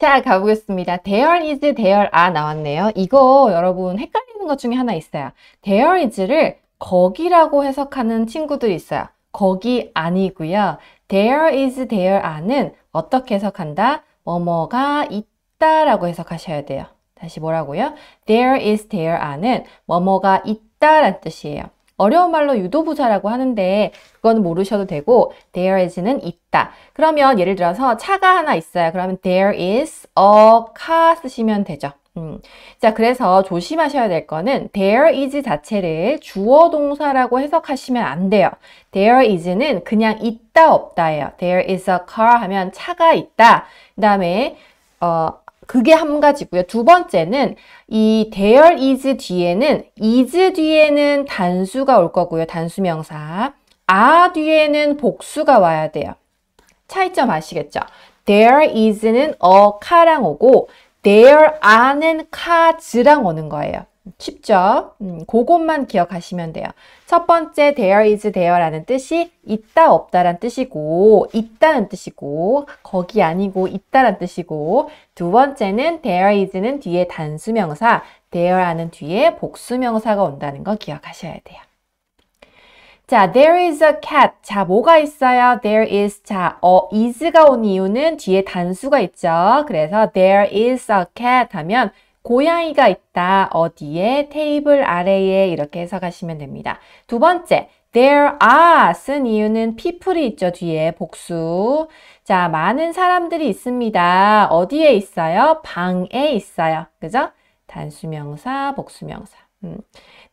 자 가보겠습니다. There is, there are 나왔네요. 이거 여러분 헷갈리는 것 중에 하나 있어요. There is를 거기라고 해석하는 친구들이 있어요. 거기 아니고요. There is, there are는 어떻게 해석한다? 뭐뭐가 있다 라고 해석하셔야 돼요. 다시 뭐라고요? There is, there are는 뭐뭐가 있다 라는 뜻이에요. 어려운 말로 유도부사라고 하는데 그건 모르셔도 되고 there is는 있다. 그러면 예를 들어서 차가 하나 있어요. 그러면 there is a car 쓰시면 되죠. 음. 자, 그래서 조심하셔야 될 거는 there is 자체를 주어 동사라고 해석하시면 안 돼요. there is는 그냥 있다 없다예요. there is a car 하면 차가 있다. 그 다음에 어, 그게 한 가지고요. 두 번째는 이 there is 뒤에는 is 뒤에는 단수가 올 거고요. 단수명사. 아 뒤에는 복수가 와야 돼요. 차이점 아시겠죠? there is는 어카랑 오고 there are는 카즈랑 오는 거예요. 쉽죠? 음, 그것만 기억하시면 돼요. 첫 번째 there is there라는 뜻이 있다 없다란 뜻이고 있다는 뜻이고 거기 아니고 있다란 뜻이고 두 번째는 there is는 뒤에 단수명사 there라는 뒤에 복수명사가 온다는 거 기억하셔야 돼요. 자, there is a cat. 자, 뭐가 있어요? there is. 자, 어, is가 온 이유는 뒤에 단수가 있죠. 그래서 there is a cat 하면 고양이가 있다, 어디에, 테이블 아래에 이렇게 해석하시면 됩니다. 두 번째, there are 쓴 이유는 people이 있죠, 뒤에 복수. 자, 많은 사람들이 있습니다. 어디에 있어요? 방에 있어요. 그죠? 단수명사, 복수명사. 음.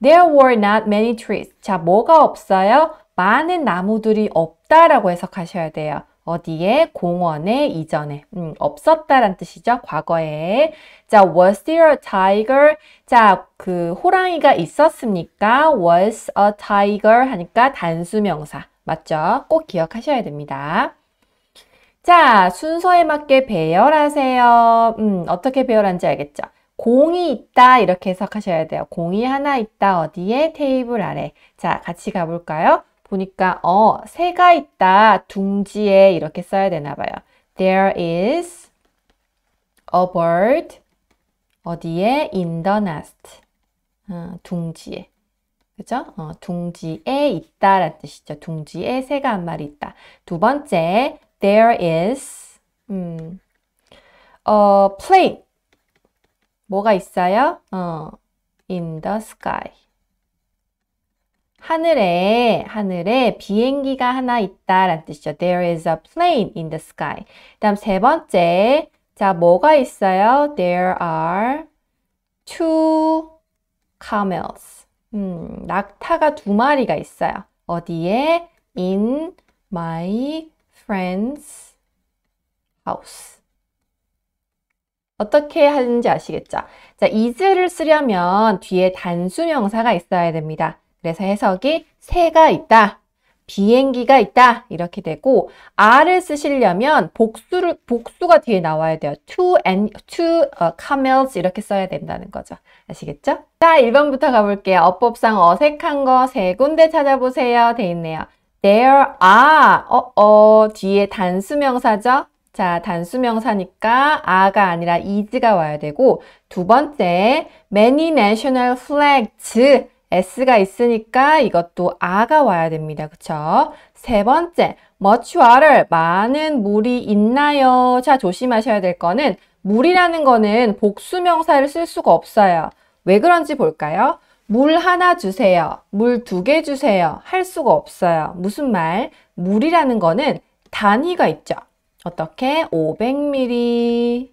There were not many trees. 자, 뭐가 없어요? 많은 나무들이 없다라고 해석하셔야 돼요. 어디에 공원에 이전에 음, 없었다란 뜻이죠. 과거에 자 was there a tiger? 자그 호랑이가 있었습니까? was a tiger 하니까 단수명사 맞죠? 꼭 기억하셔야 됩니다. 자 순서에 맞게 배열하세요. 음 어떻게 배열한지 알겠죠? 공이 있다 이렇게 해석하셔야 돼요. 공이 하나 있다 어디에 테이블 아래. 자 같이 가볼까요? 보니까 어 새가 있다 둥지에 이렇게 써야 되나 봐요. There is a bird 어디에 in the nest 어, 둥지에 그죠? 어, 둥지에 있다라는 뜻이죠. 둥지에 새가 한 마리 있다. 두 번째 there is 음, a 어, plane 뭐가 있어요? 어, in the sky 하늘에 하늘에 비행기가 하나 있다라는 뜻이죠. There is a plane in the sky. 다음세 번째 자 뭐가 있어요? There are two camels. 음, 낙타가 두 마리가 있어요. 어디에? In my friend's house. 어떻게 하는지 아시겠죠? 자, is를 쓰려면 뒤에 단수 명사가 있어야 됩니다. 그래서 해석이 새가 있다, 비행기가 있다 이렇게 되고 r을 쓰시려면 복수를 복수가 뒤에 나와야 돼요. two and two 어, camels 이렇게 써야 된다는 거죠. 아시겠죠? 자, 1번부터 가 볼게요. 어법상 어색한 거 세 군데 찾아보세요. 돼 있네요. there are 어어 어, 뒤에 단수명사죠? 자, 단수명사니까 아가 아니라 is가 와야 되고 두 번째 many national flags s가 있으니까 이것도 아가 와야 됩니다. 그쵸? 세 번째, much water, 많은 물이 있나요? 자, 조심하셔야 될 거는 물이라는 거는 복수명사를 쓸 수가 없어요. 왜 그런지 볼까요? 물 하나 주세요. 물 두 개 주세요. 할 수가 없어요. 무슨 말? 물이라는 거는 단위가 있죠. 어떻게? 500ml,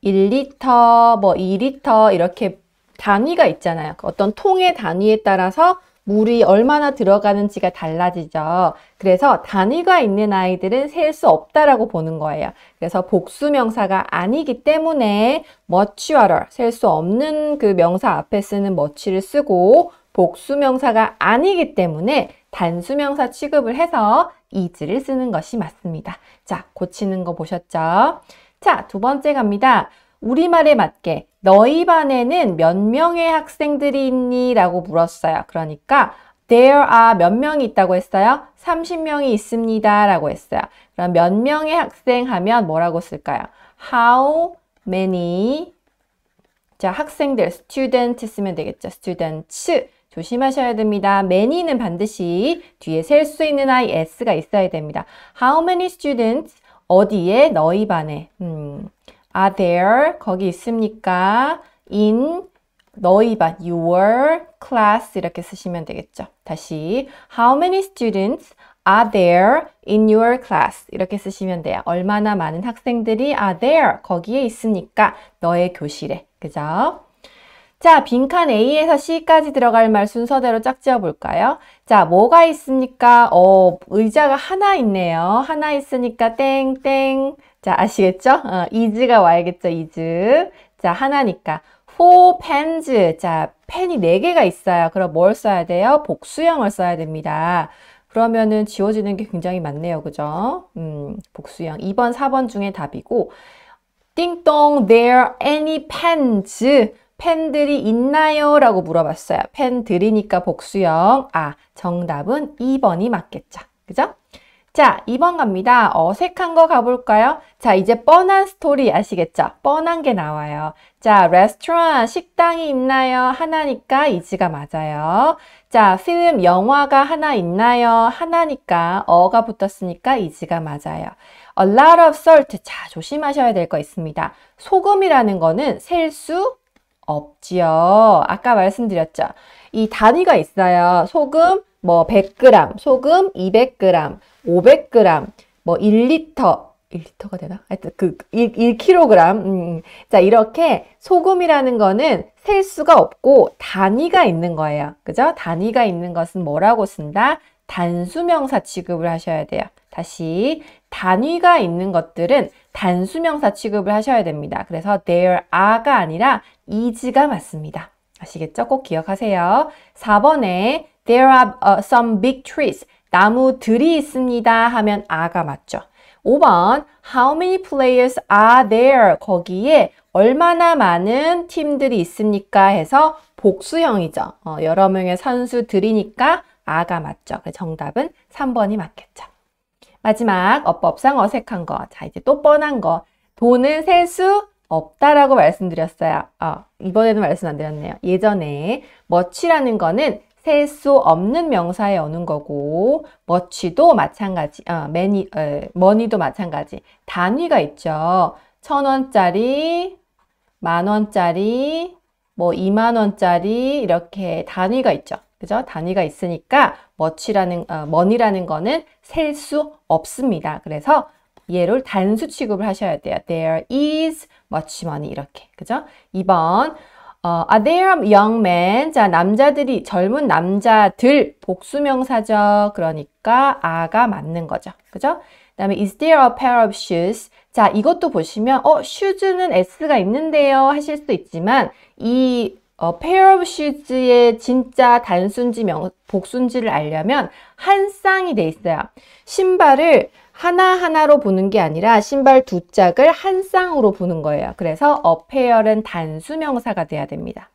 1 l 뭐2 l 이렇게 단위가 있잖아요. 그 어떤 통의 단위에 따라서 물이 얼마나 들어가는지가 달라지죠. 그래서 단위가 있는 아이들은 셀 수 없다라고 보는 거예요. 그래서 복수명사가 아니기 때문에 much water, 셀 수 없는 그 명사 앞에 쓰는 much를 쓰고 복수명사가 아니기 때문에 단수명사 취급을 해서 is를 쓰는 것이 맞습니다. 자, 고치는 거 보셨죠? 자, 두 번째 갑니다. 우리말에 맞게 너희 반에는 몇 명의 학생들이 있니? 라고 물었어요. 그러니까 There are 몇 명이 있다고 했어요? 30명이 있습니다. 라고 했어요. 그럼 몇 명의 학생 하면 뭐라고 쓸까요? How many 자, 학생들, student 쓰면 되겠죠. students. 조심하셔야 됩니다. many는 반드시 뒤에 셀 수 있는 is가 있어야 됩니다. How many students? 어디에? 너희 반에. 음. are there 거기 있습니까? in 너희 반 your class 이렇게 쓰시면 되겠죠. 다시 how many students are there in your class 이렇게 쓰시면 돼요. 얼마나 많은 학생들이 are there 거기에 있습니까? 너의 교실에 그죠? 자, 빈칸 A에서 C까지 들어갈 말 순서대로 짝지어 볼까요? 자, 뭐가 있습니까? 어, 의자가 하나 있네요. 하나 있으니까 땡땡 자, 아시겠죠? 어, is가 와야겠죠, is. 자, 하나니까. four pens. 자, 펜이 4개가 있어요. 그럼 뭘 써야 돼요? 복수형을 써야 됩니다. 그러면은 지워지는 게 굉장히 많네요. 그죠? 음, 복수형. 2번, 4번 중에 답이고. 띵동, there any pens? 팬들이 있나요? 라고 물어봤어요. 팬들이니까 복수형. 아, 정답은 2번이 맞겠죠. 그죠? 자, 2번 갑니다. 어색한 거 가볼까요? 자, 이제 뻔한 스토리 아시겠죠? 뻔한 게 나와요. 자, 레스토랑, 식당이 있나요? 하나니까 이지가 맞아요. 자, 필름, 영화가 하나 있나요? 하나니까 어가 붙었으니까 이지가 맞아요. A lot of salt. 자, 조심하셔야 될 거 있습니다. 소금이라는 거는 셀 수 없지요. 아까 말씀드렸죠. 이 단위가 있어요. 소금, 뭐 100g, 소금 200g, 500g, 뭐 1리터, 1리터가 되나? 하여튼 그 1, 1kg. 음, 음. 자, 이렇게 소금이라는 거는 셀 수가 없고 단위가 있는 거예요. 그죠? 단위가 있는 것은 뭐라고 쓴다? 단수명사 취급을 하셔야 돼요. 다시 단위가 있는 것들은 단수명사 취급을 하셔야 됩니다. 그래서 there are가 아니라 is가 맞습니다. 아시겠죠? 꼭 기억하세요. 4번에 There are uh, some big trees. 나무들이 있습니다 하면 아가 맞죠. 5번 How many players are there? 거기에 얼마나 많은 팀들이 있습니까? 해서 복수형이죠. 어, 여러 명의 선수들이니까 아가 맞죠. 그 정답은 3번이 맞겠죠. 마지막 어법상 어색한 거. 자 이제 또 뻔한 거. 돈은 셀 수 없다라고 말씀드렸어요. 어, 이번에는 말씀 안 드렸네요. 예전에 멋치라는 거는 셀수 없는 명사에 어는 거고 머치도 마찬가지, 아, 매니, 에, 어, 머니도 마찬가지 단위가 있죠. 천 원짜리, 만 원짜리, 뭐이만 원짜리 이렇게 단위가 있죠. 그죠? 단위가 있으니까 머치라는 어, 머니라는 거는 셀 수 없습니다. 그래서 얘를 단수 취급을 하셔야 돼요. There is much money 이렇게. 그죠? 2번 어, are there young men? 자, 남자들이, 젊은 남자들, 복수명사죠. 그러니까 아가 맞는 거죠. 그죠? 그 다음에 is there a pair of shoes? 자, 이것도 보시면 어, 슈즈는 S가 있는데요 하실 수도 있지만 이 어, pair of shoes의 진짜 단순지 명, 복순지를 알려면 한 쌍이 돼 있어요. 신발을 하나하나로 보는 게 아니라 신발 두 짝을 한 쌍으로 보는 거예요. 그래서 a pair은 단수명사가 돼야 됩니다.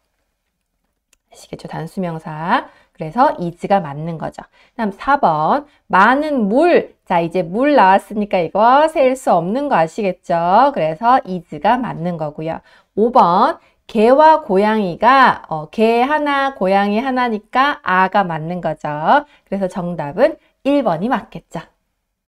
아시겠죠? 단수명사. 그래서 is가 맞는 거죠. 다음 4번 많은 물. 자 이제 물 나왔으니까 이거 셀 수 없는 거 아시겠죠? 그래서 is가 맞는 거고요. 5번 개와 고양이가 어, 개 하나, 고양이 하나니까 아가 맞는 거죠. 그래서 정답은 1번이 맞겠죠.